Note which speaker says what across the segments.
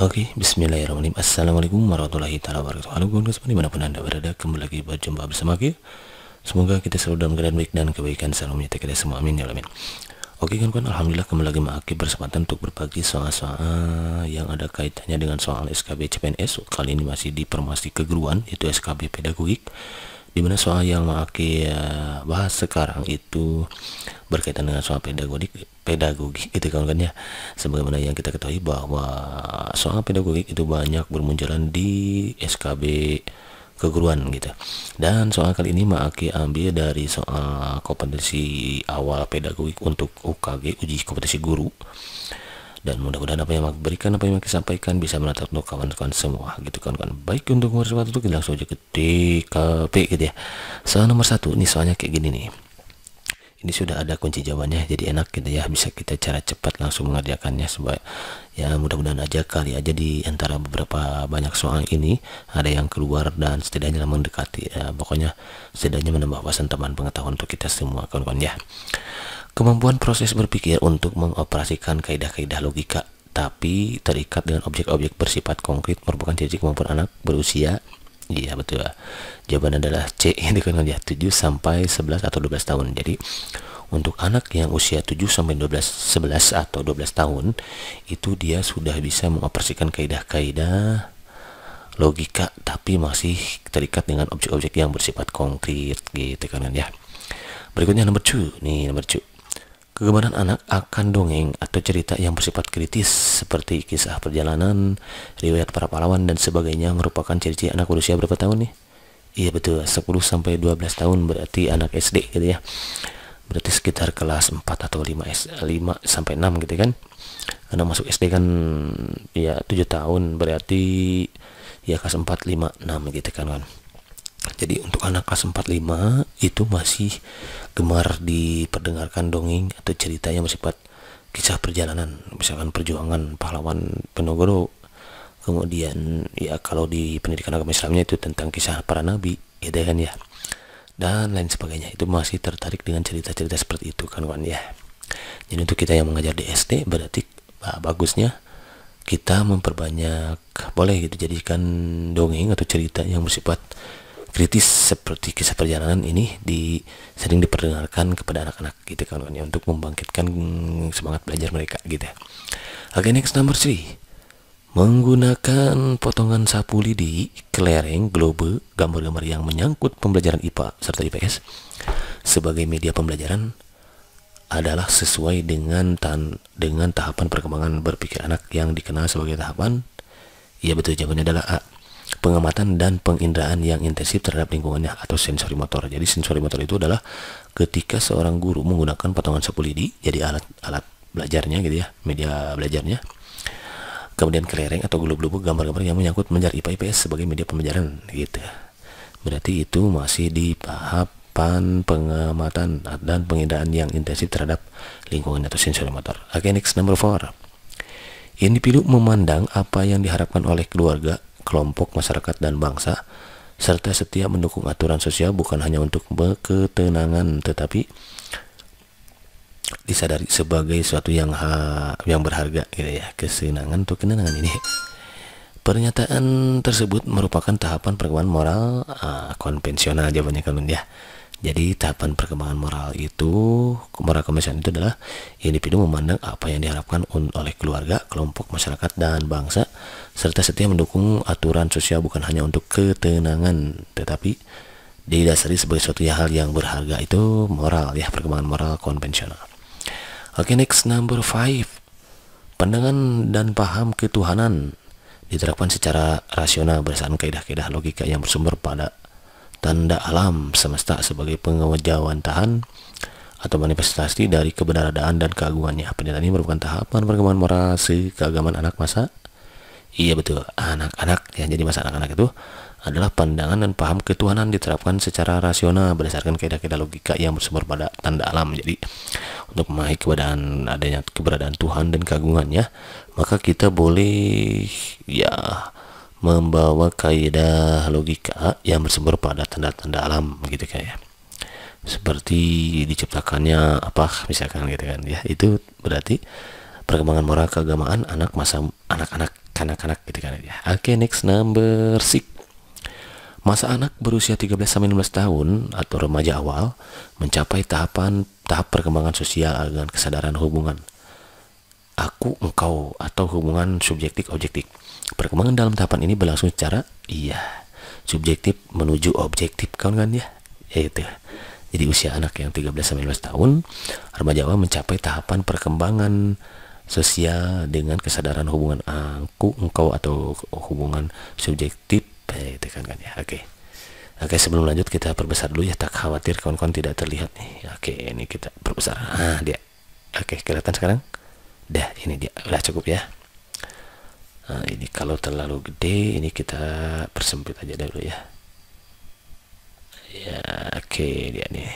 Speaker 1: Oke, bismillahirrahmanirrahim. Assalamualaikum warahmatullahi taala wabarakatuh. Halo guys, dimanapun Anda berada, kembali lagi berjumpa bersama kita. Semoga kita selalu dalam keadaan baik dan kebaikan selalu menyertai kita semua. Amin ya alamin. Oke okay, kawan-kawan, alhamdulillah kembali lagi mengakib bersempatan untuk berbagi soal-soal yang ada kaitannya dengan soal SKB CPNS. Kali ini masih di permasi keguruan, yaitu SKB pedagogik. mana soal yang mengakib eh, bahas sekarang itu berkaitan dengan soal pedagogik pedagogik gitu kan, kan ya sebagaimana yang kita ketahui bahwa soal pedagogik itu banyak bermunculan di SKB keguruan gitu dan soal kali ini Maaki ambil dari soal kompetensi awal pedagogik untuk UKG uji kompetensi guru dan mudah-mudahan apa yang berikan apa yang Maki sampaikan bisa menatap untuk kawan-kawan semua gitu kan kan baik untuk gitu ya. nomor satu itu langsung aja ke TKP, gitu ya soal nomor satu nih soalnya kayak gini nih ini sudah ada kunci jawabannya jadi enak gitu ya bisa kita cara cepat langsung mengerjakannya supaya ya mudah-mudahan aja kali aja di antara beberapa banyak soal ini ada yang keluar dan setidaknya mendekati ya, pokoknya setidaknya menambah wawasan teman pengetahuan untuk kita semua kawan-kawan ya kemampuan proses berpikir untuk mengoperasikan kaidah-kaidah logika tapi terikat dengan objek-objek bersifat konkret merupakan ciri kemampuan anak berusia Iya betul. Jawaban adalah C yang dikenakan ya 7 sampai 11 atau 12 tahun. Jadi untuk anak yang usia 7 sampai 12 11 atau 12 tahun itu dia sudah bisa mengoperasikan kaidah-kaidah logika tapi masih terikat dengan objek-objek yang bersifat konkret gitu kan ya. Berikutnya nomor 2. Nih nomor 2. Kegemaran anak akan dongeng atau cerita yang bersifat kritis seperti kisah perjalanan, riwayat para pahlawan dan sebagainya merupakan ciri-ciri anak berusia berapa tahun nih? Iya betul, 10 sampai 12 tahun berarti anak SD gitu ya. Berarti sekitar kelas 4 atau 5 5 sampai 6 gitu kan. Anak masuk SD kan ya 7 tahun berarti ya kelas 4 5 6 gitu kan kan. Jadi untuk anak kelas 45 itu masih gemar diperdengarkan dongeng atau ceritanya yang bersifat kisah perjalanan, misalkan perjuangan pahlawan Penogoro. Kemudian ya kalau di pendidikan agama Islamnya itu tentang kisah para nabi, ya kan ya. Dan lain sebagainya itu masih tertarik dengan cerita-cerita seperti itu kan kawan ya. Jadi untuk kita yang mengajar di SD berarti bah, bagusnya kita memperbanyak boleh gitu jadikan dongeng atau cerita yang bersifat kritis seperti kisah perjalanan ini di sering diperdengarkan kepada anak-anak gitu kan ya untuk membangkitkan semangat belajar mereka gitu ya. Oke next number 3 menggunakan potongan sapu lidi, kelereng, globe, gambar-gambar yang menyangkut pembelajaran IPA serta IPS sebagai media pembelajaran adalah sesuai dengan tan dengan tahapan perkembangan berpikir anak yang dikenal sebagai tahapan. Iya betul jawabannya adalah A pengamatan dan penginderaan yang intensif terhadap lingkungannya atau sensori motor. Jadi sensori motor itu adalah ketika seorang guru menggunakan potongan sapu lidi jadi alat alat belajarnya gitu ya, media belajarnya. Kemudian kelereng atau gelub-gelub gambar-gambar yang menyangkut menjar IPA IPS sebagai media pembelajaran gitu. Berarti itu masih di tahapan pengamatan dan penginderaan yang intensif terhadap lingkungan atau sensori motor. Oke, okay, next number 4. Yang dipilih memandang apa yang diharapkan oleh keluarga kelompok, masyarakat, dan bangsa, serta setia mendukung aturan sosial bukan hanya untuk ketenangan, tetapi disadari sebagai suatu yang ha, yang berharga gitu ya kesenangan tuh kenangan ini pernyataan tersebut merupakan tahapan perkembangan moral uh, konvensional jawabannya kalian ya jadi tahapan perkembangan moral itu moral konvensional itu adalah individu memandang apa yang diharapkan oleh keluarga kelompok masyarakat dan bangsa serta setia mendukung aturan sosial bukan hanya untuk ketenangan tetapi didasari sebagai suatu ya hal yang berharga itu moral ya perkembangan moral konvensional. Oke okay, next number five pandangan dan paham ketuhanan diterapkan secara rasional berdasarkan kaidah-kaidah logika yang bersumber pada tanda alam semesta sebagai pengejawantahan atau manifestasi dari kebenaran dan keagungannya. Penilaian ini merupakan tahapan perkembangan moral si keagamaan anak masa Iya betul, anak-anak yang jadi masa anak-anak itu adalah pandangan dan paham ketuhanan diterapkan secara rasional berdasarkan kaidah-kaidah logika yang bersumber pada tanda alam. Jadi untuk memahami keberadaan adanya keberadaan Tuhan dan kagungannya, maka kita boleh ya membawa kaidah logika yang bersumber pada tanda-tanda alam gitu kayak ya. seperti diciptakannya apa misalkan gitu kan ya itu berarti perkembangan moral keagamaan anak masa anak-anak kanak-kanak gitu kan ya. Oke, okay, next number six. Masa anak berusia 13 sampai 16 tahun atau remaja awal mencapai tahapan tahap perkembangan sosial dengan kesadaran hubungan aku, engkau atau hubungan subjektif objektif. Perkembangan dalam tahapan ini berlangsung secara iya subjektif menuju objektif kan kan ya yaitu jadi usia anak yang 13 sampai 15 tahun remaja awal mencapai tahapan perkembangan sosial dengan kesadaran hubungan aku engkau atau hubungan subjektif eh, kan, kan ya oke okay. oke okay, sebelum lanjut kita perbesar dulu ya tak khawatir kawan-kawan tidak terlihat nih oke okay, ini kita perbesar ah dia oke okay, kelihatan sekarang dah ini dia udah cukup ya nah, ini kalau terlalu gede ini kita persempit aja dulu ya ya oke okay, dia nih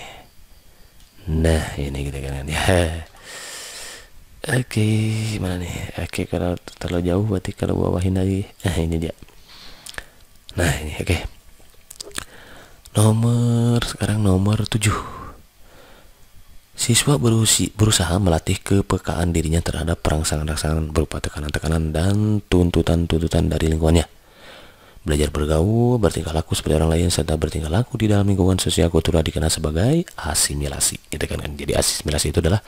Speaker 1: nah ini kita kan ya Oke, okay, mana nih? Oke, okay, kalau terlalu jauh berarti kalau bawahin lagi. Nah, eh, ini dia. Nah, ini oke. Okay. Nomor sekarang nomor 7. Siswa berusi, berusaha melatih kepekaan dirinya terhadap perangsangan-rangsangan berupa tekanan-tekanan dan tuntutan-tuntutan dari lingkungannya. Belajar bergaul, bertingkah laku seperti orang lain, serta bertingkah laku di dalam lingkungan sosial kultural dikenal sebagai asimilasi. Itu kan, jadi asimilasi itu adalah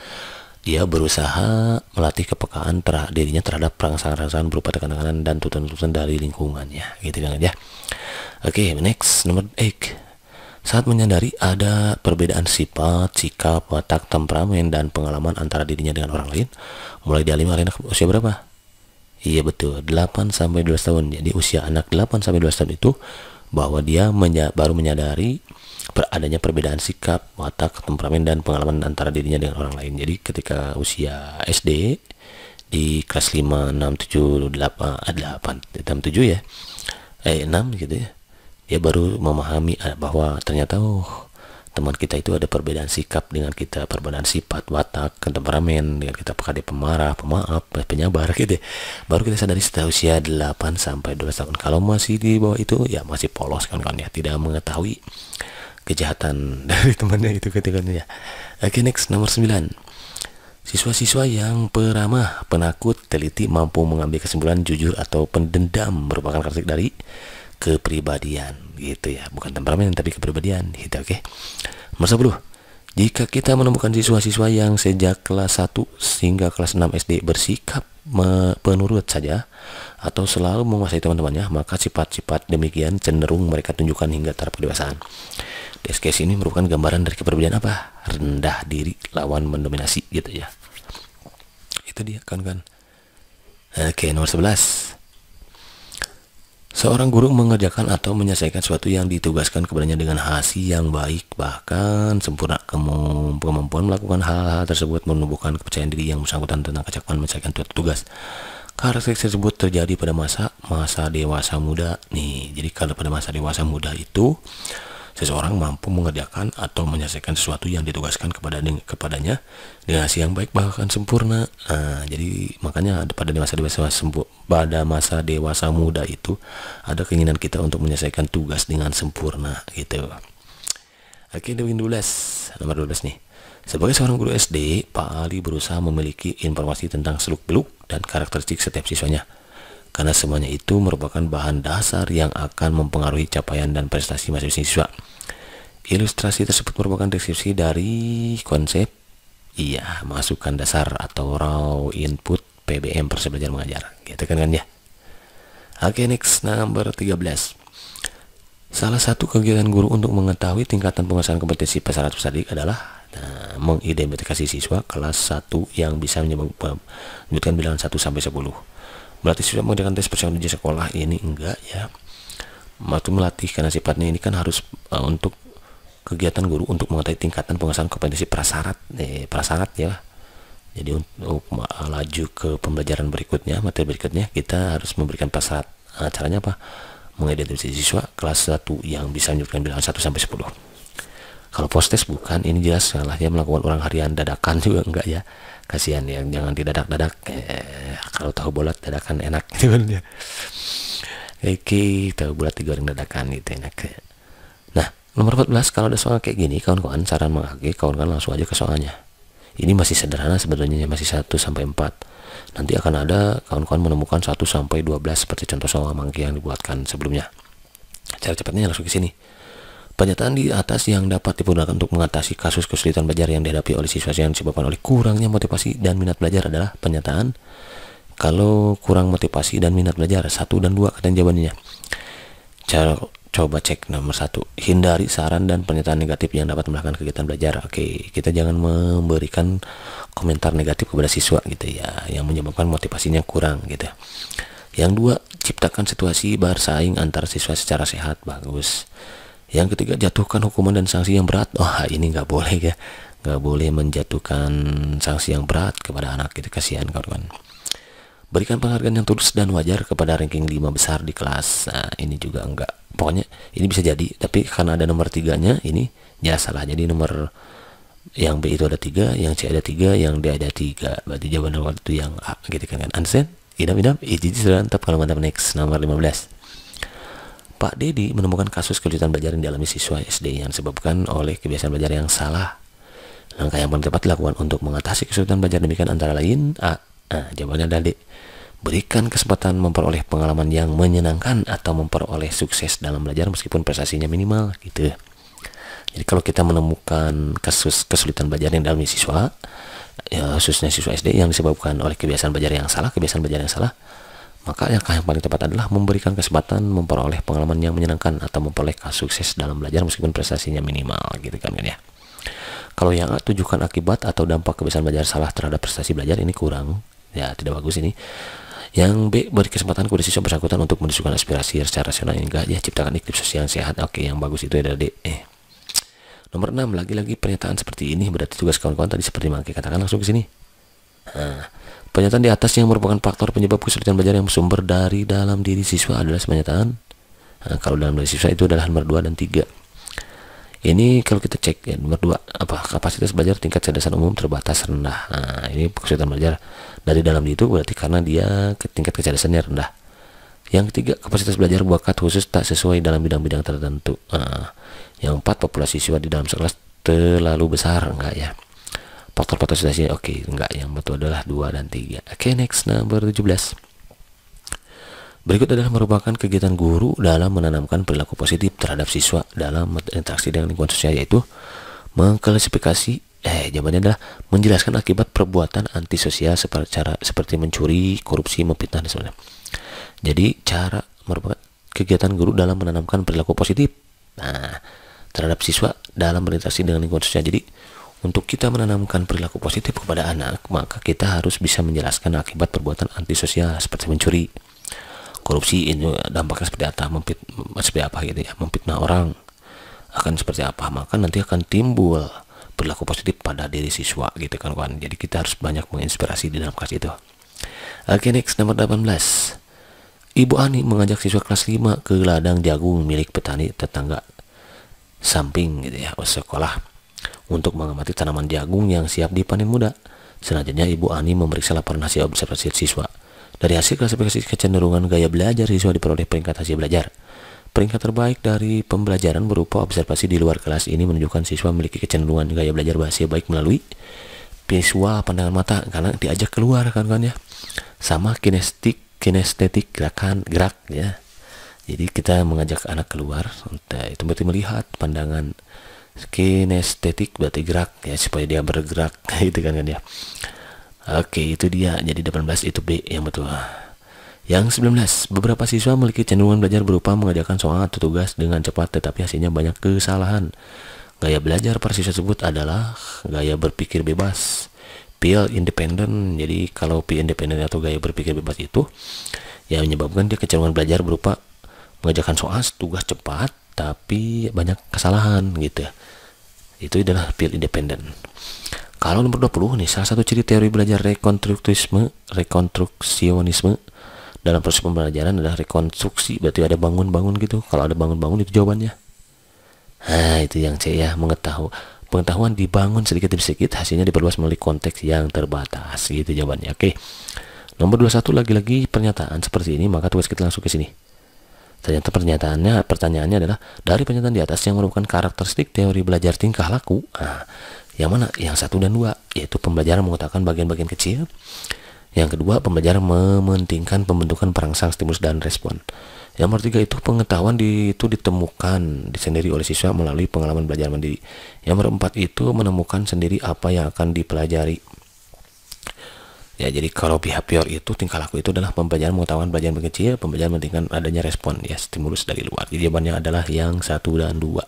Speaker 1: dia berusaha melatih kepekaan terhadap dirinya terhadap perasaan-perasaan berupa tekanan-tekanan dan tuntutan-tuntutan dari lingkungannya gitu kan ya oke okay, next nomor 8 saat menyadari ada perbedaan sifat, sikap, watak, temperamen, dan pengalaman antara dirinya dengan orang lain, mulai dialami oleh anak usia berapa? Iya betul, 8 sampai 12 tahun. Jadi usia anak 8 sampai 12 tahun itu bahwa dia menya baru menyadari adanya perbedaan sikap, watak, temperamen dan pengalaman antara dirinya dengan orang lain. Jadi ketika usia SD di kelas 5 6 7 8 8 6 7 ya. Eh 6 gitu ya. Dia baru memahami eh, bahwa ternyata oh teman kita itu ada perbedaan sikap dengan kita, perbedaan sifat, watak, temperamen, dengan kita apakah dia pemarah, pemaaf, penyabar gitu deh ya. Baru kita sadari setelah usia 8 sampai 12 tahun. Kalau masih di bawah itu ya masih polos kan kan ya, tidak mengetahui kejahatan dari temannya itu ketika ya. Oke, next nomor 9. Siswa-siswa yang peramah, penakut, teliti, mampu mengambil kesimpulan, jujur atau pendendam merupakan karakteristik dari kepribadian gitu ya bukan temperamen tapi kepribadian gitu oke okay? masa bro jika kita menemukan siswa-siswa yang sejak kelas 1 hingga kelas 6 SD bersikap penurut saja atau selalu menguasai teman-temannya, maka sifat-sifat demikian cenderung mereka tunjukkan hingga taraf kedewasaan. deskripsi ini merupakan gambaran dari kepribadian apa? Rendah diri lawan mendominasi gitu ya. Itu dia kan kan. Oke, nomor 11. Seorang guru mengerjakan atau menyelesaikan sesuatu yang ditugaskan kepadanya dengan hasil yang baik, bahkan sempurna kemampuan melakukan hal-hal tersebut menumbuhkan kepercayaan diri yang bersangkutan tentang kecakapan menyelesaikan tugas tugas. Karakteristik tersebut terjadi pada masa masa dewasa muda nih. Jadi kalau pada masa dewasa muda itu seseorang mampu mengerjakan atau menyelesaikan sesuatu yang ditugaskan kepada kepadanya dengan hasil yang baik bahkan sempurna. Nah, jadi makanya pada masa dewasa pada masa dewasa muda itu ada keinginan kita untuk menyelesaikan tugas dengan sempurna gitu. Oke, the les nomor 12 nih. Sebagai seorang guru SD, Pak Ali berusaha memiliki informasi tentang seluk-beluk dan karakteristik setiap siswanya. Karena semuanya itu merupakan bahan dasar yang akan mempengaruhi capaian dan prestasi masing-masing siswa. Ilustrasi tersebut merupakan deskripsi dari konsep iya masukan dasar atau raw input PBM proses belajar mengajar gitu kan kan ya oke okay, next number 13 salah satu kegiatan guru untuk mengetahui tingkatan penguasaan kompetensi peserta didik adalah nah, mengidentifikasi siswa kelas 1 yang bisa eh, menyebutkan bilangan 1 sampai 10 berarti siswa mengadakan tes persiapan ujian sekolah ini enggak ya Matu melatih karena sifatnya ini kan harus uh, untuk kegiatan guru untuk mengetahui tingkatan pengesahan kompetensi prasyarat eh, prasyarat ya jadi untuk oh, laju ke pembelajaran berikutnya materi berikutnya kita harus memberikan prasyarat nah, caranya apa mengidentifikasi siswa kelas 1 yang bisa menunjukkan bilangan 1 sampai 10 kalau post test bukan ini jelas salah dia ya, melakukan orang harian dadakan juga enggak ya kasihan ya jangan tidak dadak eh, kalau tahu bolat dadakan enak gitu kan ya Oke, tahu bulat digoreng dadakan itu enak. ya. Nomor 14, kalau ada soal kayak gini, kawan-kawan saran Mang kawan-kawan langsung aja ke soalnya. Ini masih sederhana sebenarnya, masih 1 sampai 4. Nanti akan ada kawan-kawan menemukan 1 sampai 12 seperti contoh soal Mangki yang dibuatkan sebelumnya. Cara cepatnya langsung ke sini. Pernyataan di atas yang dapat digunakan untuk mengatasi kasus kesulitan belajar yang dihadapi oleh siswa yang disebabkan oleh kurangnya motivasi dan minat belajar adalah pernyataan kalau kurang motivasi dan minat belajar satu dan dua kata jawabannya. Cara coba cek nomor satu hindari saran dan pernyataan negatif yang dapat melakukan kegiatan belajar oke kita jangan memberikan komentar negatif kepada siswa gitu ya yang menyebabkan motivasinya kurang gitu yang dua ciptakan situasi bersaing antar siswa secara sehat bagus yang ketiga jatuhkan hukuman dan sanksi yang berat wah oh, ini nggak boleh ya nggak boleh menjatuhkan sanksi yang berat kepada anak kita gitu. kasihan kawan-kawan Berikan penghargaan yang tulus dan wajar kepada ranking 5 besar di kelas. Nah, ini juga enggak. Pokoknya ini bisa jadi, tapi karena ada nomor tiganya ini ya salah. Jadi nomor yang B itu ada tiga, yang C ada tiga, yang D ada tiga. Berarti jawaban nomor itu yang A gitu kan kan. Understand? Idam-idam, izin sudah mantap kalau mantap next nomor 15. Pak Dedi menemukan kasus kejutan belajar yang dialami siswa SD yang disebabkan oleh kebiasaan belajar yang salah. Langkah yang paling tepat dilakukan untuk mengatasi kesulitan belajar demikian antara lain A. Nah, jawabannya dari berikan kesempatan memperoleh pengalaman yang menyenangkan atau memperoleh sukses dalam belajar meskipun prestasinya minimal gitu. Jadi kalau kita menemukan kasus kesulitan belajar yang dalam siswa, ya, khususnya siswa SD yang disebabkan oleh kebiasaan belajar yang salah, kebiasaan belajar yang salah, maka yang paling tepat adalah memberikan kesempatan memperoleh pengalaman yang menyenangkan atau memperoleh sukses dalam belajar meskipun prestasinya minimal gitu kan, kan ya. Kalau yang A tujukan akibat atau dampak kebiasaan belajar salah terhadap prestasi belajar ini kurang ya tidak bagus ini yang B beri kesempatan kepada siswa bersangkutan untuk menunjukkan aspirasi secara rasional yang enggak ya ciptakan iklim sosial yang sehat oke yang bagus itu ada D eh. nomor enam lagi-lagi pernyataan seperti ini berarti tugas kawan-kawan tadi seperti Mangki katakan langsung ke sini nah, pernyataan di atas yang merupakan faktor penyebab kesulitan belajar yang sumber dari dalam diri siswa adalah pernyataan nah, kalau dalam diri siswa itu adalah nomor dua dan tiga ini kalau kita cek ya, nomor dua apa kapasitas belajar tingkat cerdasan umum terbatas rendah nah ini kesulitan belajar dari dalam itu berarti karena dia ke tingkat kecerdasannya rendah. Yang ketiga, kapasitas belajar bakat khusus tak sesuai dalam bidang-bidang tertentu. Nah, yang empat, populasi siswa di dalam sekolah terlalu besar, enggak ya? Faktor-faktor situasi, oke, okay, enggak. Yang betul adalah dua dan tiga. Oke, okay, next, number 17. Berikut adalah merupakan kegiatan guru dalam menanamkan perilaku positif terhadap siswa dalam interaksi dengan lingkungan sosial yaitu mengklasifikasi eh jawabannya adalah menjelaskan akibat perbuatan antisosial seperti cara seperti mencuri, korupsi, memfitnah dan sebagainya. Jadi cara merupakan kegiatan guru dalam menanamkan perilaku positif. Nah, terhadap siswa dalam berinteraksi dengan lingkungan sosial. Jadi untuk kita menanamkan perilaku positif kepada anak, maka kita harus bisa menjelaskan akibat perbuatan antisosial seperti mencuri, korupsi, ini dampaknya seperti apa, memfit, seperti apa gitu ya, memfitnah orang akan seperti apa, maka nanti akan timbul berlaku positif pada diri siswa gitu kan kawan jadi kita harus banyak menginspirasi di dalam kelas itu oke next nomor 18 Ibu Ani mengajak siswa kelas 5 ke ladang jagung milik petani tetangga samping gitu ya sekolah untuk mengamati tanaman jagung yang siap dipanen muda. Selanjutnya Ibu Ani memeriksa laporan hasil observasi siswa. Dari hasil klasifikasi kecenderungan gaya belajar siswa diperoleh peringkat hasil belajar. Peringkat terbaik dari pembelajaran berupa observasi di luar kelas ini menunjukkan siswa memiliki kecenderungan gaya belajar bahasa baik melalui visual pandangan mata karena diajak keluar kan kan ya sama kinestik kinestetik gerakan gerak ya jadi kita mengajak anak keluar untuk itu berarti melihat pandangan kinestetik berarti gerak ya supaya dia bergerak gitu kan kan ya oke itu dia jadi 18 itu B yang betul yang 19, beberapa siswa memiliki cenderungan belajar berupa mengerjakan soal atau tugas dengan cepat tetapi hasilnya banyak kesalahan. Gaya belajar para siswa tersebut adalah gaya berpikir bebas, PL independen. Jadi kalau PL independen atau gaya berpikir bebas itu yang menyebabkan dia kecenderungan belajar berupa mengerjakan soal tugas cepat tapi banyak kesalahan gitu ya. Itu adalah PL independen. Kalau nomor 20 nih salah satu ciri teori belajar rekonstruktivisme, rekonstruksionisme dalam proses pembelajaran adalah rekonstruksi berarti ada bangun-bangun gitu kalau ada bangun-bangun itu jawabannya nah itu yang C ya, mengetahui pengetahuan dibangun sedikit demi sedikit hasilnya diperluas melalui konteks yang terbatas gitu jawabannya oke nomor 21 lagi-lagi pernyataan seperti ini maka tugas kita langsung ke sini ternyata pernyataannya pertanyaannya adalah dari pernyataan di atas yang merupakan karakteristik teori belajar tingkah laku nah, yang mana yang satu dan dua yaitu pembelajaran mengatakan bagian-bagian kecil yang kedua, pembelajaran mementingkan pembentukan perangsang stimulus dan respon. Yang ketiga itu pengetahuan di, itu ditemukan sendiri oleh siswa melalui pengalaman belajar mandiri. Yang keempat itu menemukan sendiri apa yang akan dipelajari. Ya, jadi kalau pihak pior itu tingkah laku itu adalah pembelajaran pengetahuan belajar kecil, pembelajaran mementingkan adanya respon ya stimulus dari luar. Jadi jawabannya adalah yang satu dan dua.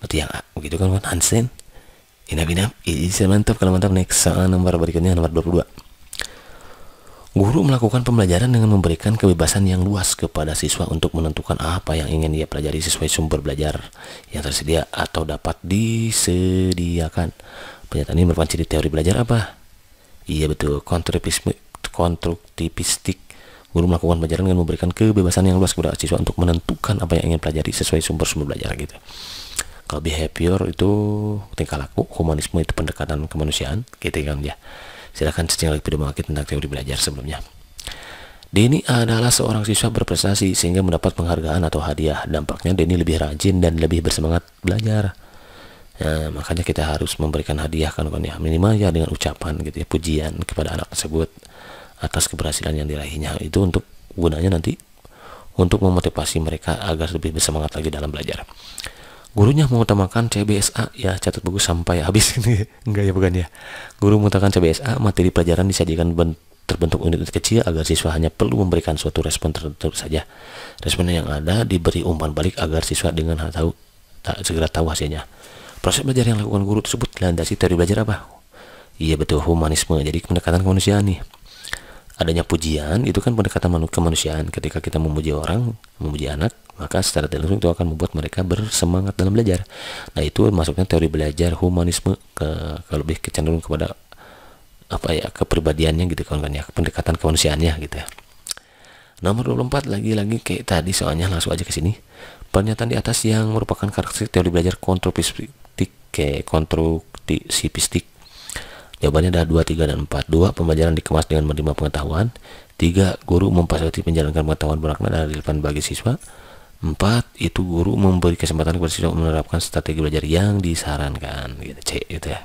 Speaker 1: Berarti yang A, begitu kan Hansen? Inap inap, ini mantap kalau mantap next soal nomor berikutnya nomor 22. Guru melakukan pembelajaran dengan memberikan kebebasan yang luas kepada siswa untuk menentukan apa yang ingin dia pelajari sesuai sumber belajar yang tersedia atau dapat disediakan. Pernyataan ini merupakan ciri teori belajar apa? Iya betul, konstruktivistik. Guru melakukan pembelajaran dengan memberikan kebebasan yang luas kepada siswa untuk menentukan apa yang ingin pelajari sesuai sumber-sumber belajar gitu. Kalau behavior itu tingkah laku, humanisme itu pendekatan kemanusiaan, gitu kan ya. Silahkan searching lagi video mengakhir tentang teori belajar sebelumnya. Denny adalah seorang siswa berprestasi sehingga mendapat penghargaan atau hadiah. Dampaknya Denny lebih rajin dan lebih bersemangat belajar. Ya, makanya kita harus memberikan hadiah kan kan ya minimal ya dengan ucapan gitu ya pujian kepada anak tersebut atas keberhasilan yang diraihnya itu untuk gunanya nanti untuk memotivasi mereka agar lebih bersemangat lagi dalam belajar gurunya mengutamakan CBSA ya catat bagus sampai habis ini enggak ya bukan ya guru mengutamakan CBSA materi pelajaran disajikan terbentuk unit-unit kecil agar siswa hanya perlu memberikan suatu respon tertentu saja respon yang ada diberi umpan balik agar siswa dengan tahu tak segera tahu hasilnya proses belajar yang dilakukan guru tersebut dilandasi dari belajar apa iya betul humanisme jadi pendekatan kemanusiaan nih adanya pujian itu kan pendekatan kemanusiaan ketika kita memuji orang memuji anak maka secara langsung itu akan membuat mereka bersemangat dalam belajar nah itu masuknya teori belajar humanisme ke, kalau lebih kecenderung kepada apa ya kepribadiannya gitu kan, kan ya pendekatan kemanusiaannya gitu ya nomor 24 lagi-lagi kayak tadi soalnya langsung aja ke sini pernyataan di atas yang merupakan karakteristik teori belajar kontropistik kayak kontrupsipistik Jawabannya adalah 2, 3, dan 4. 2. Pembelajaran dikemas dengan menerima pengetahuan. 3. Guru memfasilitasi menjalankan pengetahuan bermakna dan relevan bagi siswa. 4. Itu guru memberi kesempatan kepada siswa menerapkan strategi belajar yang disarankan. Gitu, C gitu ya.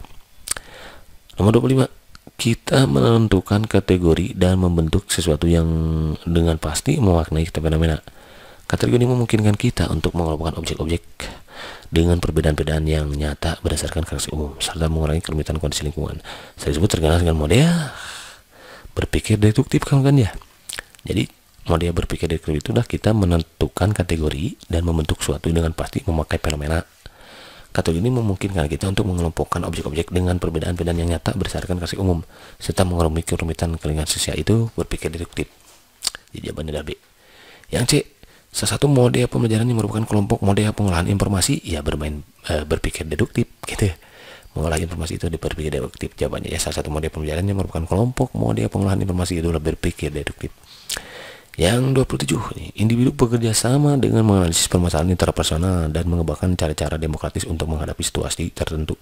Speaker 1: Nomor 25 kita menentukan kategori dan membentuk sesuatu yang dengan pasti memaknai fenomena. Kategori ini memungkinkan kita untuk mengelompokkan objek-objek dengan perbedaan-perbedaan yang nyata berdasarkan karakter umum serta mengurangi kerumitan kondisi lingkungan. Saya sebut terkenal dengan model ya, berpikir deduktif kan kan ya. Jadi model berpikir deduktif itu adalah kita menentukan kategori dan membentuk suatu dengan pasti memakai fenomena Kategori ini memungkinkan kita untuk mengelompokkan objek-objek dengan perbedaan-perbedaan yang nyata berdasarkan kasih umum, serta mengurangi kerumitan kelingan sosial itu berpikir deduktif. Jadi jawabannya adalah B. Yang C, Salah satu mode pembelajaran yang merupakan kelompok mode pengolahan informasi, ya bermain e, berpikir deduktif, gitu ya. Mengolah informasi itu berpikir deduktif jawabannya. Ya salah satu mode pembelajaran yang merupakan kelompok mode pengolahan informasi itu adalah berpikir deduktif. Yang 27 ini individu bekerja sama dengan menganalisis permasalahan interpersonal dan mengembangkan cara-cara demokratis untuk menghadapi situasi tertentu.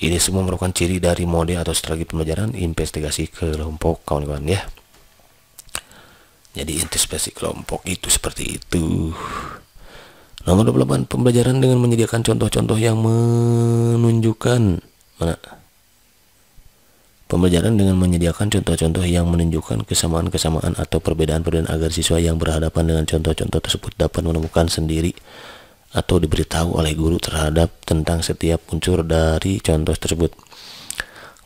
Speaker 1: Ini semua merupakan ciri dari mode atau strategi pembelajaran investigasi kelompok kawan-kawan ya. Jadi inti spesies kelompok itu seperti itu. Nomor 28, pembelajaran dengan menyediakan contoh-contoh yang menunjukkan mana? Pembelajaran dengan menyediakan contoh-contoh yang menunjukkan kesamaan-kesamaan atau perbedaan-perbedaan agar siswa yang berhadapan dengan contoh-contoh tersebut dapat menemukan sendiri atau diberitahu oleh guru terhadap tentang setiap unsur dari contoh tersebut.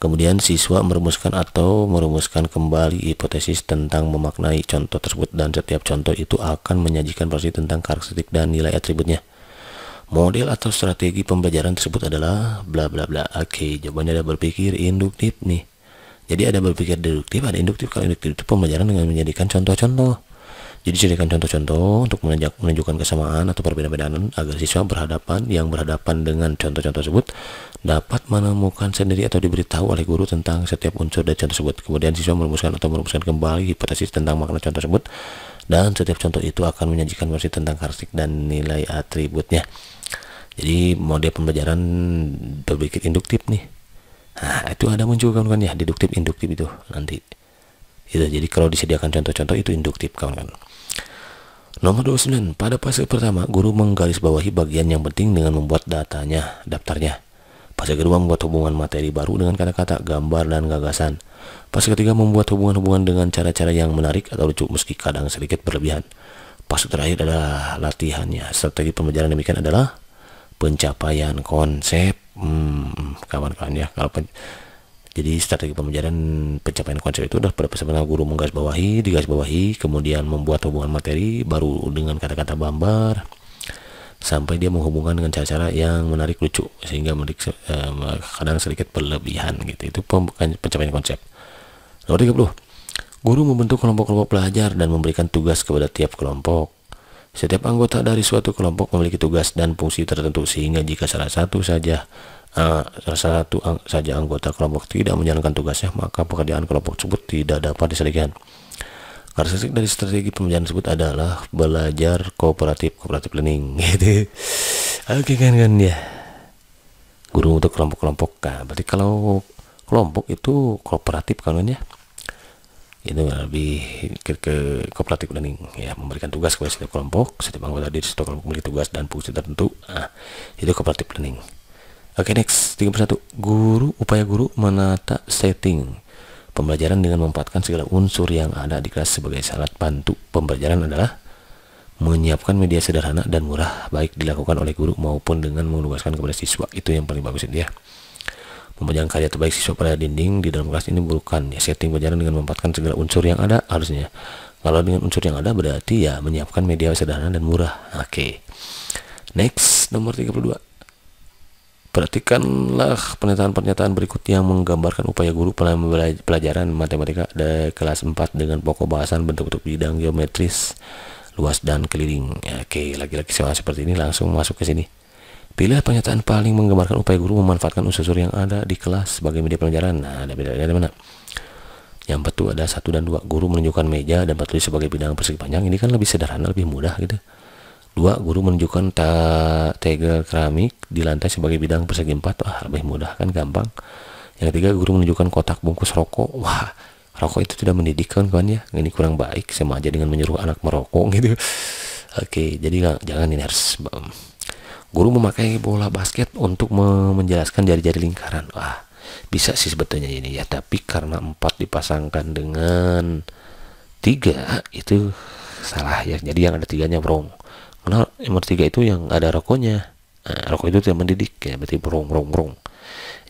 Speaker 1: Kemudian siswa merumuskan atau merumuskan kembali hipotesis tentang memaknai contoh tersebut dan setiap contoh itu akan menyajikan versi tentang karakteristik dan nilai atributnya. Model atau strategi pembelajaran tersebut adalah bla bla bla. Oke, jawabannya ada berpikir induktif nih. Jadi ada berpikir deduktif, ada induktif. Kalau induktif itu pembelajaran dengan menjadikan contoh-contoh. Jadi sediakan contoh-contoh untuk menunjukkan kesamaan atau perbedaan perbedaan agar siswa berhadapan yang berhadapan dengan contoh-contoh tersebut dapat menemukan sendiri atau diberitahu oleh guru tentang setiap unsur dari contoh tersebut. Kemudian siswa merumuskan atau merumuskan kembali hipotesis tentang makna contoh tersebut dan setiap contoh itu akan menyajikan versi tentang karakteristik dan nilai atributnya. Jadi mode pembelajaran berpikir induktif nih. Nah, itu ada muncul kawan-kawan ya deduktif induktif itu nanti. Itu jadi kalau disediakan contoh-contoh itu induktif kawan-kawan. Nomor 29, pada fase pertama, guru menggarisbawahi bagian yang penting dengan membuat datanya, daftarnya. Fase kedua membuat hubungan materi baru dengan kata-kata, gambar, dan gagasan. Fase ketiga membuat hubungan-hubungan dengan cara-cara yang menarik atau lucu meski kadang sedikit berlebihan. Fase terakhir adalah latihannya. Strategi pembelajaran demikian adalah pencapaian konsep. Hmm, hmm kawan-kawan ya, kalau pen jadi strategi pembelajaran pencapaian konsep itu sudah pada pesan guru bawahi, digas bawahi, kemudian membuat hubungan materi baru dengan kata-kata bambar sampai dia menghubungkan dengan cara-cara yang menarik lucu sehingga menarik, eh, kadang sedikit berlebihan gitu itu pencapaian konsep nomor 30 guru membentuk kelompok-kelompok pelajar dan memberikan tugas kepada tiap kelompok setiap anggota dari suatu kelompok memiliki tugas dan fungsi tertentu sehingga jika salah satu saja uh, satu ang saja anggota kelompok tidak menjalankan tugasnya maka pekerjaan kelompok tersebut tidak dapat diselesaikan karakteristik dari strategi pembelajaran tersebut adalah belajar kooperatif kooperatif learning gitu oke okay, kan kan ya guru untuk kelompok-kelompok kan berarti kalau kelompok itu kooperatif kan kan ya itu lebih ke, ke kooperatif learning ya memberikan tugas kepada setiap kelompok setiap anggota di setiap kelompok memiliki tugas dan fungsi tertentu nah, itu kooperatif learning Oke, okay, next. 31. Guru, upaya guru menata setting pembelajaran dengan memanfaatkan segala unsur yang ada di kelas sebagai syarat bantu pembelajaran adalah menyiapkan media sederhana dan murah baik dilakukan oleh guru maupun dengan menugaskan kepada siswa itu yang paling bagus ini ya pembelajaran karya terbaik siswa pada dinding di dalam kelas ini bukan ya setting pembelajaran dengan memanfaatkan segala unsur yang ada harusnya kalau dengan unsur yang ada berarti ya menyiapkan media sederhana dan murah oke okay. next nomor 32 Perhatikanlah pernyataan-pernyataan berikut yang menggambarkan upaya guru pelajaran matematika dari kelas 4 dengan pokok bahasan bentuk-bentuk bidang geometris, luas dan keliling. Ya, oke, lagi-lagi soal seperti ini langsung masuk ke sini. Pilih pernyataan paling menggambarkan upaya guru memanfaatkan unsur yang ada di kelas sebagai media pelajaran. Nah, ada beda dari mana? Yang betul ada satu dan dua guru menunjukkan meja dan batu sebagai bidang persegi panjang. Ini kan lebih sederhana, lebih mudah gitu. Dua, guru menunjukkan ta tegel keramik di lantai sebagai bidang persegi empat. Wah, lebih mudah kan, gampang. Yang ketiga, guru menunjukkan kotak bungkus rokok. Wah, rokok itu tidak mendidikkan kan ya. Ini kurang baik, sama aja dengan menyuruh anak merokok gitu. Oke, jadi jangan ini harus... Guru memakai bola basket untuk menjelaskan jari-jari lingkaran. Wah, bisa sih sebetulnya ini ya, tapi karena empat dipasangkan dengan tiga itu salah ya. Jadi yang ada tiganya wrong karena nomor tiga itu yang ada rokoknya nah, rokok itu tidak mendidik ya berarti burung burung burung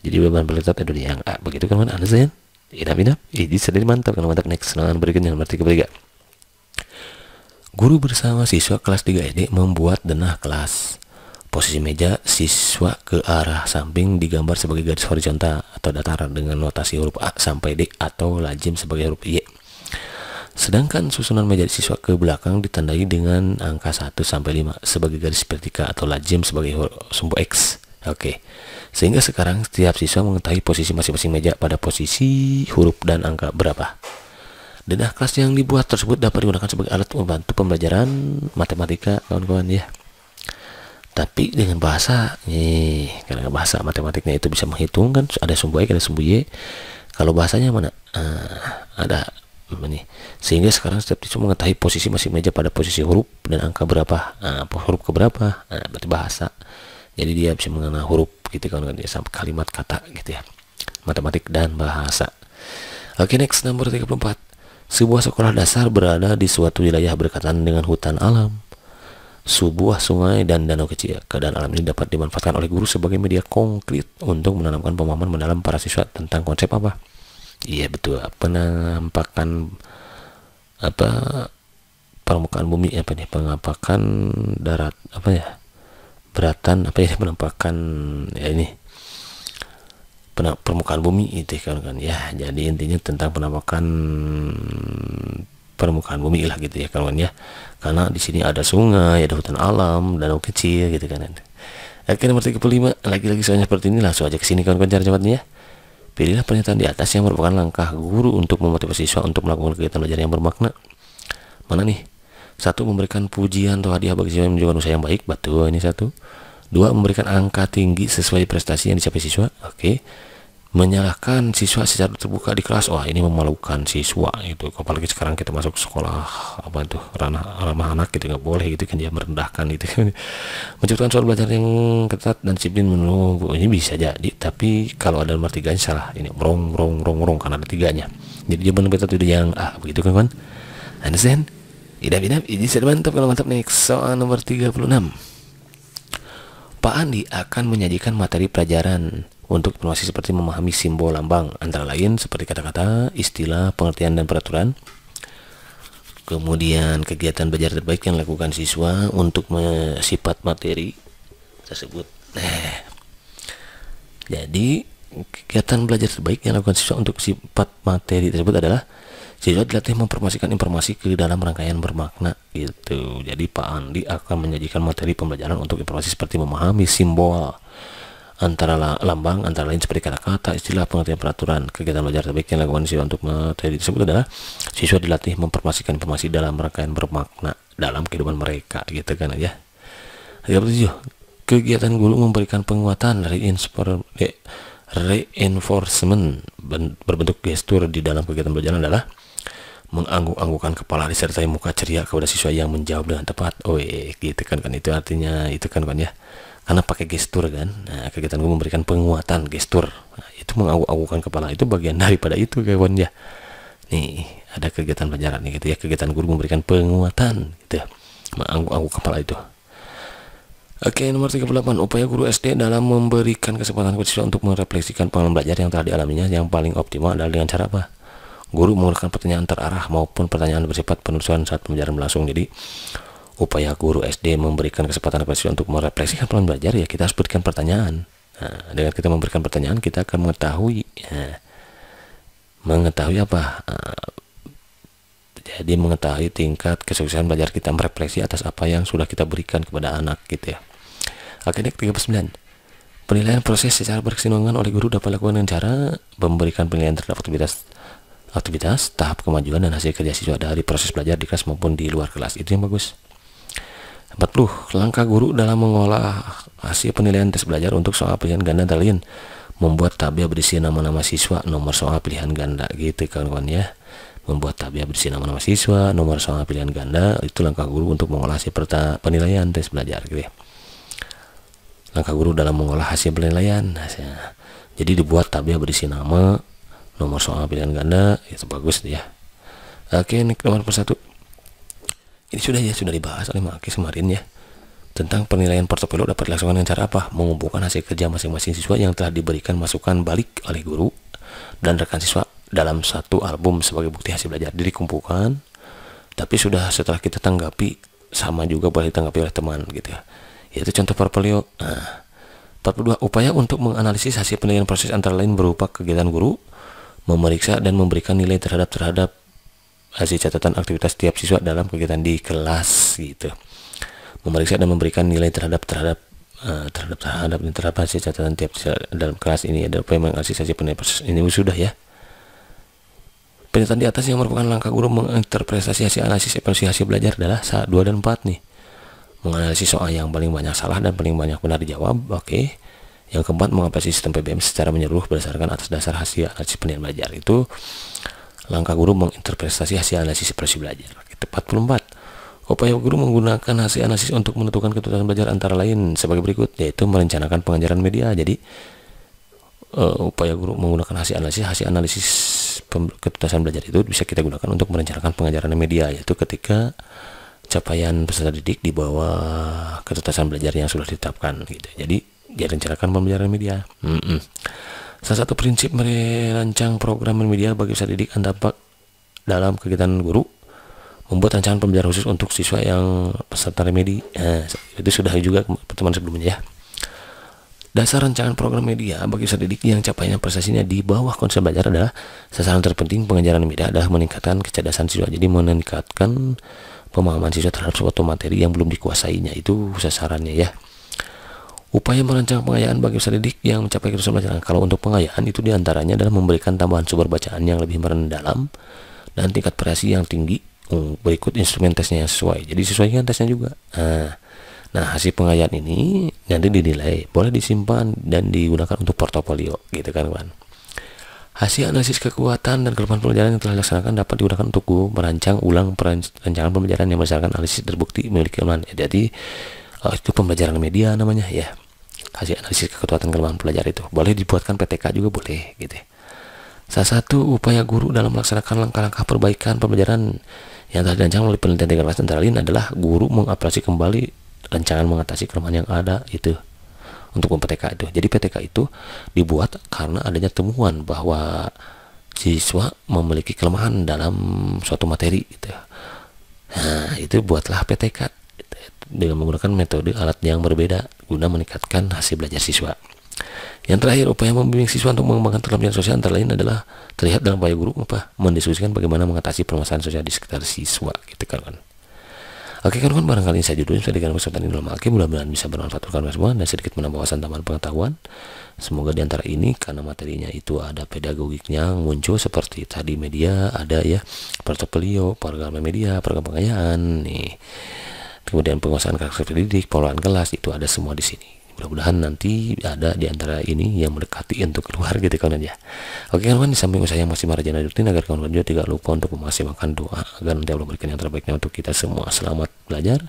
Speaker 1: jadi beban peletat itu di yang A begitu kan sih, inap inap ini sedih mantap kan mantap next nah berikutnya nomor tiga bertiga Guru bersama siswa kelas 3 SD membuat denah kelas. Posisi meja siswa ke arah samping digambar sebagai garis horizontal atau datar dengan notasi huruf A sampai D atau lazim sebagai huruf Y. Sedangkan susunan meja siswa ke belakang ditandai dengan angka 1 sampai 5 sebagai garis vertikal atau lajim sebagai sumbu X. Oke. Sehingga sekarang setiap siswa mengetahui posisi masing-masing meja pada posisi huruf dan angka berapa. Denah kelas yang dibuat tersebut dapat digunakan sebagai alat membantu pembelajaran matematika kawan-kawan ya. Tapi dengan bahasa, nih, karena bahasa matematiknya itu bisa menghitung kan ada sumbu x ada sumbu y. Kalau bahasanya mana? Uh, ada ini sehingga sekarang setiap siswa mengetahui posisi masing meja pada posisi huruf dan angka berapa nah, huruf keberapa nah, berarti bahasa jadi dia bisa mengenal huruf gitu kan dia sampai kalimat kata gitu ya matematik dan bahasa oke next nomor 34 sebuah sekolah dasar berada di suatu wilayah berkaitan dengan hutan alam sebuah sungai dan danau kecil. Keadaan alam ini dapat dimanfaatkan oleh guru sebagai media konkret untuk menanamkan pemahaman mendalam para siswa tentang konsep apa? iya betul penampakan apa permukaan bumi apa nih Penampakan darat apa ya beratan apa ya penampakan ya ini permukaan bumi itu kan kan ya jadi intinya tentang penampakan permukaan bumi lah gitu ya kawan ya karena di sini ada sungai ada hutan alam danau kecil gitu kan Oke nomor 35 lagi-lagi soalnya seperti ini langsung aja ke sini kawan-kawan cara cepatnya ya Pilihlah pernyataan di atas yang merupakan langkah guru untuk memotivasi siswa untuk melakukan kegiatan belajar yang bermakna. Mana nih? Satu, memberikan pujian atau hadiah bagi siswa yang menunjukkan usaha yang baik. Batu, ini satu. Dua, memberikan angka tinggi sesuai prestasi yang dicapai siswa. Oke. Okay menyalahkan siswa secara terbuka di kelas wah ini memalukan siswa itu apalagi sekarang kita masuk sekolah apa itu ranah ramah anak gitu nggak boleh gitu kan dia merendahkan itu menciptakan soal belajar yang ketat dan disiplin menunggu ini bisa jadi tapi kalau ada nomor tiga salah ini rong rong rong rong karena ada tiganya jadi dia benar-benar yang ah begitu kan kawan understand idap idap ini sudah mantap kalau mantap nih soal nomor 36 Pak Andi akan menyajikan materi pelajaran untuk informasi seperti memahami simbol lambang, antara lain seperti kata-kata, istilah, pengertian, dan peraturan. Kemudian kegiatan belajar terbaik yang dilakukan siswa untuk sifat materi tersebut. Nah, Jadi kegiatan belajar terbaik yang dilakukan siswa untuk sifat materi tersebut adalah siswa dilatih mempromosikan informasi ke dalam rangkaian bermakna itu. Jadi Pak Andi akan menyajikan materi pembelajaran untuk informasi seperti memahami simbol antara lambang antara lain seperti kata-kata istilah pengertian peraturan kegiatan belajar terbaik yang dilakukan siswa untuk materi tersebut adalah siswa dilatih mempermasikan informasi dalam rangkaian bermakna dalam kehidupan mereka gitu kan ya 37 ya, kegiatan guru memberikan penguatan reinforcement berbentuk gestur di dalam kegiatan belajar adalah mengangguk anggukkan kepala disertai muka ceria kepada siswa yang menjawab dengan tepat oh gitu kan kan itu artinya itu kan kan ya karena pakai gestur kan nah, kegiatan gue memberikan penguatan gestur nah, itu mengaguk-agukan kepala itu bagian daripada itu kawan ya nih ada kegiatan pelajaran nih gitu ya kegiatan guru memberikan penguatan gitu ya. mengaguk-aguk kepala itu Oke, nomor 38. Upaya guru SD dalam memberikan kesempatan ke siswa untuk merefleksikan pengalaman belajar yang telah dialaminya yang paling optimal adalah dengan cara apa? Guru menggunakan pertanyaan terarah maupun pertanyaan bersifat penelusuran saat pembelajaran berlangsung. Jadi, upaya guru SD memberikan kesempatan kepada siswa untuk merefleksikan pelan belajar ya kita harus berikan pertanyaan nah, dengan kita memberikan pertanyaan kita akan mengetahui ya, mengetahui apa eh, jadi mengetahui tingkat kesuksesan belajar kita merefleksi atas apa yang sudah kita berikan kepada anak gitu ya akhirnya 39 penilaian proses secara berkesinambungan oleh guru dapat dilakukan dengan cara memberikan penilaian terhadap aktivitas aktivitas, tahap kemajuan, dan hasil kerja siswa dari proses belajar di kelas maupun di luar kelas. Itu yang bagus. 40. Langkah guru dalam mengolah hasil penilaian tes belajar untuk soal pilihan ganda terlihat membuat tabel berisi nama-nama siswa, nomor soal pilihan ganda gitu kawan-kawan ya. Membuat tabel berisi nama-nama siswa, nomor soal pilihan ganda itu langkah guru untuk mengolah hasil penilaian tes belajar gitu ya. Langkah guru dalam mengolah hasil penilaian. hasil Jadi dibuat tabel berisi nama, nomor soal pilihan ganda itu bagus ya. Oke, ini nomor persatu. Ini sudah ya sudah dibahas oleh Makis kemarin ya tentang penilaian portofolio dapat dilaksanakan dengan cara apa? Mengumpulkan hasil kerja masing-masing siswa yang telah diberikan masukan balik oleh guru dan rekan siswa dalam satu album sebagai bukti hasil belajar. diri kumpulkan, tapi sudah setelah kita tanggapi sama juga boleh ditanggapi oleh teman gitu ya. Yaitu contoh portofolio. Nah, 42 upaya untuk menganalisis hasil penilaian proses antara lain berupa kegiatan guru, memeriksa dan memberikan nilai terhadap terhadap hasil catatan aktivitas tiap siswa dalam kegiatan di kelas gitu memeriksa dan memberikan nilai terhadap terhadap uh, terhadap terhadap dan terhadap hasil catatan tiap siswa dalam kelas ini adalah menganalisasi penilaian ini sudah ya Pernyataan di atas yang merupakan langkah guru menginterpretasi hasil analisis evaluasi hasil belajar adalah saat 2 dan 4 nih. Menganalisis soal yang paling banyak salah dan paling banyak benar dijawab, oke. Okay. Yang keempat, mengapresiasi sistem PBM secara menyeluruh berdasarkan atas dasar hasil analisis penilaian belajar itu Langkah guru menginterpretasi hasil analisis proses belajar. 44. Upaya guru menggunakan hasil analisis untuk menentukan ketentuan belajar antara lain sebagai berikut, yaitu merencanakan pengajaran media. Jadi, uh, upaya guru menggunakan hasil analisis, hasil analisis ketentuan belajar itu bisa kita gunakan untuk merencanakan pengajaran media, yaitu ketika capaian peserta didik di bawah ketentuan belajar yang sudah ditetapkan. Gitu. Jadi, rencanakan pembelajaran media. Mm -mm. Salah satu prinsip merancang program media bagi peserta didik yang dapat dalam kegiatan guru membuat rancangan pembelajaran khusus untuk siswa yang peserta remedi. Eh, itu sudah juga pertemuan sebelumnya ya. Dasar rancangan program media bagi peserta didik yang capaian prestasinya di bawah konsep belajar adalah sasaran terpenting pengajaran media adalah meningkatkan kecerdasan siswa. Jadi meningkatkan pemahaman siswa terhadap suatu materi yang belum dikuasainya itu sasarannya ya. Upaya merancang pengayaan bagi peserta didik yang mencapai kerusuhan bacaan. Kalau untuk pengayaan itu diantaranya adalah memberikan tambahan sumber bacaan yang lebih mendalam dan tingkat variasi yang tinggi. Um, berikut instrumen tesnya yang sesuai. Jadi sesuaikan tesnya juga. Nah, nah hasil pengayaan ini nanti dinilai, boleh disimpan dan digunakan untuk portofolio, gitu kan, kawan. Hasil analisis kekuatan dan kelemahan pembelajaran yang telah dilaksanakan dapat digunakan untuk merancang ulang perancangan pembelajaran yang berdasarkan analisis terbukti memiliki kelemahan. jadi eh, itu pembelajaran media namanya ya hasil analisis kekuatan kelemahan pelajar itu boleh dibuatkan PTK juga boleh gitu ya. Salah satu upaya guru dalam melaksanakan langkah-langkah perbaikan pembelajaran yang telah dirancang melalui penelitian tiga kelas antara lain adalah guru mengapresi kembali rancangan mengatasi kelemahan yang ada itu untuk PTK itu. Jadi PTK itu dibuat karena adanya temuan bahwa siswa memiliki kelemahan dalam suatu materi gitu. Ya. Nah, itu buatlah PTK gitu ya, dengan menggunakan metode alat yang berbeda guna meningkatkan hasil belajar siswa. Yang terakhir, upaya membimbing siswa untuk mengembangkan keterampilan sosial antara lain adalah terlihat dalam upaya guru apa mendiskusikan bagaimana mengatasi permasalahan sosial di sekitar siswa gitu kan. Oke kawan-kawan barangkali saya judulnya saya dikira kesempatan ini dalam akhir mudah-mudahan bisa bermanfaat untuk kalian semua dan sedikit menambah wawasan tambahan pengetahuan. Semoga di antara ini karena materinya itu ada pedagogiknya muncul seperti tadi media ada ya portofolio, program media, program pengayaan nih kemudian penguasaan karakter pendidik, pengelolaan kelas itu ada semua di sini. Mudah-mudahan nanti ada di antara ini yang mendekati untuk keluar gitu kan aja. Ya. Oke kawan, di samping usaha yang masih marjana rutin agar kawan kawan juga tidak lupa untuk memaksimalkan doa agar nanti Allah berikan yang terbaiknya untuk kita semua. Selamat belajar.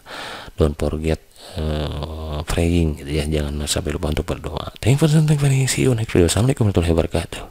Speaker 1: Don't forget uh, praying gitu ya. Jangan sampai lupa untuk berdoa. Thank you for listening. See you next video. Assalamualaikum warahmatullahi wabarakatuh.